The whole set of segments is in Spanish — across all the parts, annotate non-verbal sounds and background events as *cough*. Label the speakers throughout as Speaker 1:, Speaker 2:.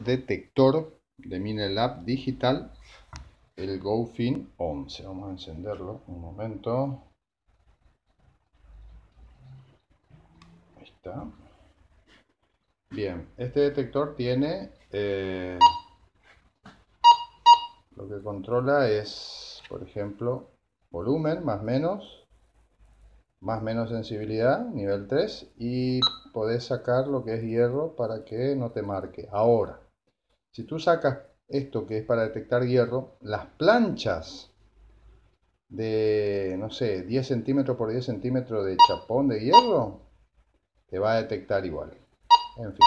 Speaker 1: detector de Minelab digital, el GoFin 11. Vamos a encenderlo un momento. Ahí está. Bien, este detector tiene... Eh, lo que controla es, por ejemplo, volumen, más menos, más menos sensibilidad, nivel 3, y podés sacar lo que es hierro para que no te marque. Ahora, si tú sacas esto que es para detectar hierro, las planchas de, no sé, 10 centímetros por 10 centímetros de chapón de hierro, te va a detectar igual. En fin,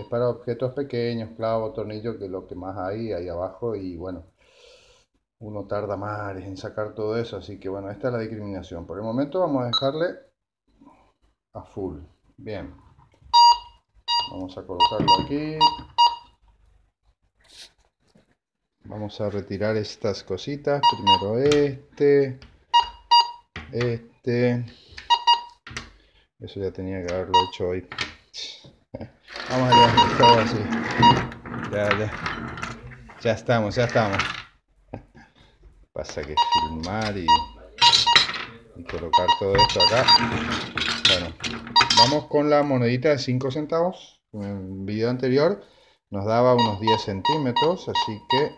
Speaker 1: es para objetos pequeños, clavos, tornillos, que es lo que más hay ahí abajo y bueno, uno tarda más en sacar todo eso, así que bueno, esta es la discriminación. Por el momento vamos a dejarle a full. Bien. Vamos a colocarlo aquí. Vamos a retirar estas cositas. Primero este. Este. Eso ya tenía que haberlo hecho hoy. Vamos a dejar todo así. Ya, ya. Ya estamos, ya estamos hasta que filmar y, colocar todo esto acá bueno vamos con la monedita de 5 centavos en el video anterior nos daba unos 10 centímetros así que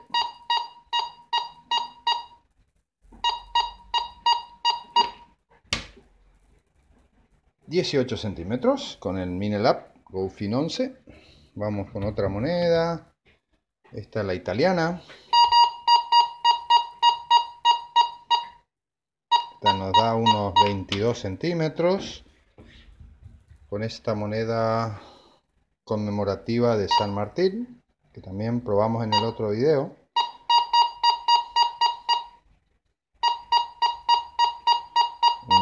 Speaker 1: ...18 centímetros... ...con el Minelab GoFin 11... ...vamos con otra moneda... ...esta es la italiana... esta nos da unos 22 centímetros con esta moneda conmemorativa de San Martín que también probamos en el otro video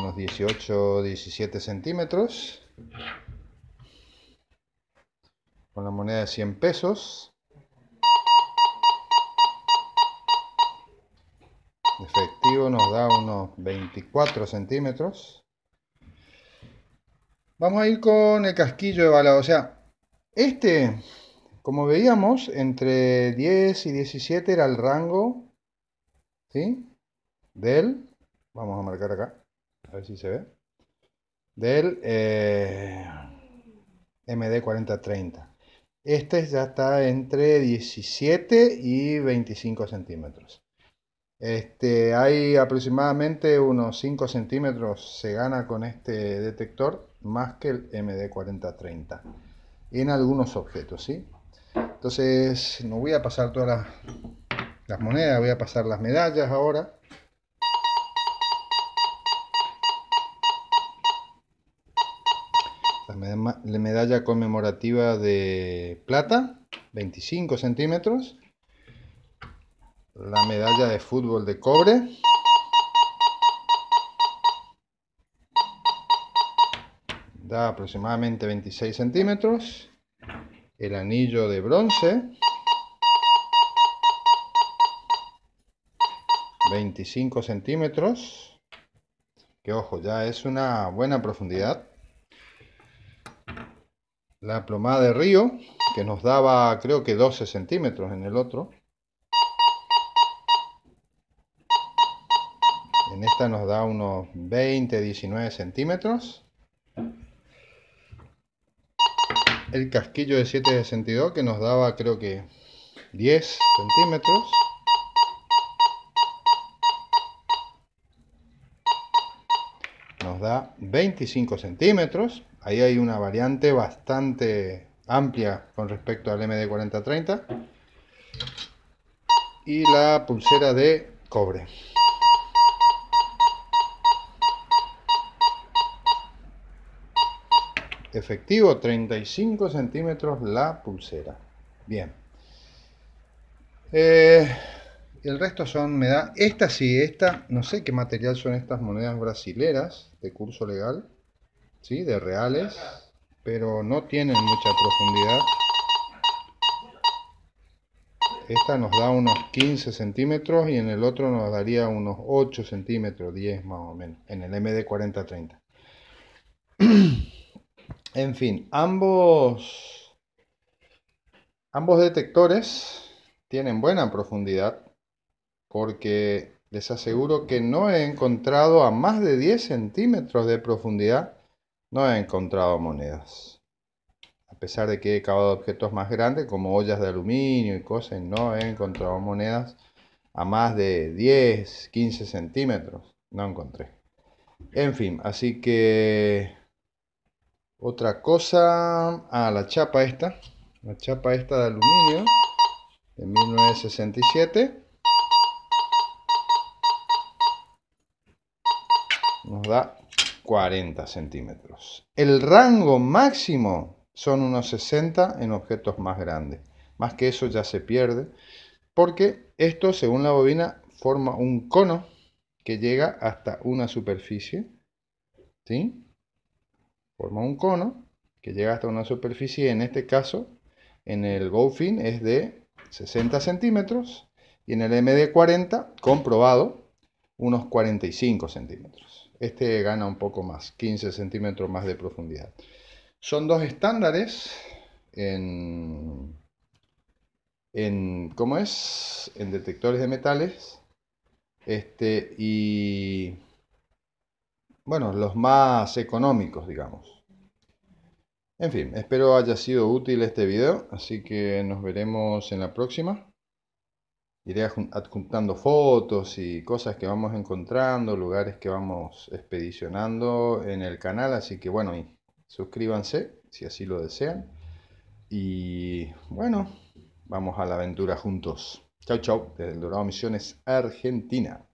Speaker 1: unos 18 17 centímetros con la moneda de 100 pesos Perfecto nos da unos 24 centímetros. Vamos a ir con el casquillo de balado. O sea, este, como veíamos, entre 10 y 17 era el rango del... Vamos a marcar acá, a ver si se ve. Del eh, MD4030. Este ya está entre 17 y 25 centímetros. Este, hay aproximadamente unos 5 centímetros se gana con este detector más que el MD4030 en algunos objetos, ¿sí? Entonces, no voy a pasar todas las, las monedas, voy a pasar las medallas ahora. La medalla conmemorativa de plata, 25 centímetros la medalla de fútbol de cobre. Da aproximadamente 26 centímetros. El anillo de bronce. 25 centímetros. Que ojo, ya es una buena profundidad. La plomada de río, que nos daba creo que 12 centímetros en el otro. En esta nos da unos 20, 19 centímetros. El casquillo de 7 que nos daba creo que 10 centímetros. Nos da 25 centímetros. Ahí hay una variante bastante amplia con respecto al MD4030. Y la pulsera de cobre. efectivo, 35 centímetros la pulsera. Bien. Eh, el resto son, me da, esta sí, esta, no sé qué material son estas monedas brasileras de curso legal, ¿sí? De reales, pero no tienen mucha profundidad. Esta nos da unos 15 centímetros y en el otro nos daría unos 8 centímetros, 10 más o menos, en el MD4030. *clears throat* En fin, ambos, detectores tienen buena profundidad porque les aseguro que no he encontrado a más de 10 centímetros de profundidad, no he encontrado monedas. A pesar de que he cavado objetos más grandes como ollas de aluminio y cosas, no he encontrado monedas a más de 10, 15 centímetros. No encontré. En fin, así que otra cosa, a ah, la chapa esta, la chapa esta de aluminio de 1967. Nos da 40 centímetros. El rango máximo son unos 60 en objetos más grandes. Más que eso ya se pierde porque esto, según la bobina, forma un cono que llega hasta una superficie. ¿sí? Forma un cono que llega hasta una superficie, en este caso, en el GoFin es de 60 centímetros y en el MD40, comprobado, unos 45 centímetros. Este gana un poco más, 15 centímetros más de profundidad. Son dos estándares en, en ¿cómo es? En detectores de metales. Este, y bueno, los más económicos, digamos. En fin, espero haya sido útil este video, así que nos veremos en la próxima. Iré adjuntando fotos y cosas que vamos encontrando, lugares que vamos expedicionando en el canal, así que bueno, suscríbanse si así lo desean. Y bueno, vamos a la aventura juntos. Chau, chau, desde Dorado Misiones, Argentina.